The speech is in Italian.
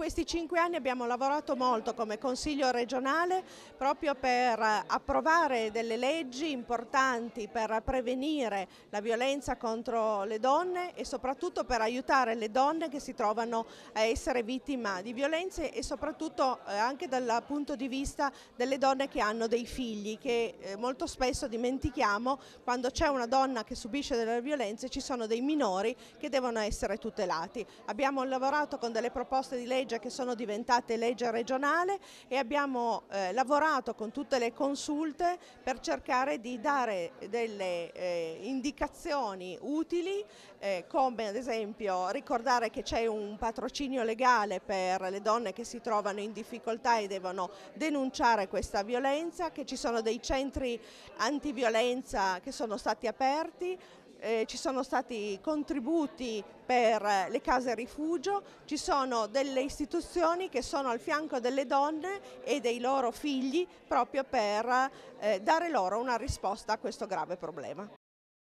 questi cinque anni abbiamo lavorato molto come Consiglio regionale proprio per approvare delle leggi importanti per prevenire la violenza contro le donne e soprattutto per aiutare le donne che si trovano a essere vittime di violenze e soprattutto eh, anche dal punto di vista delle donne che hanno dei figli che eh, molto spesso dimentichiamo quando c'è una donna che subisce delle violenze ci sono dei minori che devono essere tutelati. Abbiamo lavorato con delle proposte di legge legge che sono diventate legge regionale e abbiamo eh, lavorato con tutte le consulte per cercare di dare delle eh, indicazioni utili eh, come ad esempio ricordare che c'è un patrocinio legale per le donne che si trovano in difficoltà e devono denunciare questa violenza, che ci sono dei centri antiviolenza che sono stati aperti, eh, ci sono stati contributi per le case rifugio, ci sono delle istituzioni che sono al fianco delle donne e dei loro figli proprio per eh, dare loro una risposta a questo grave problema.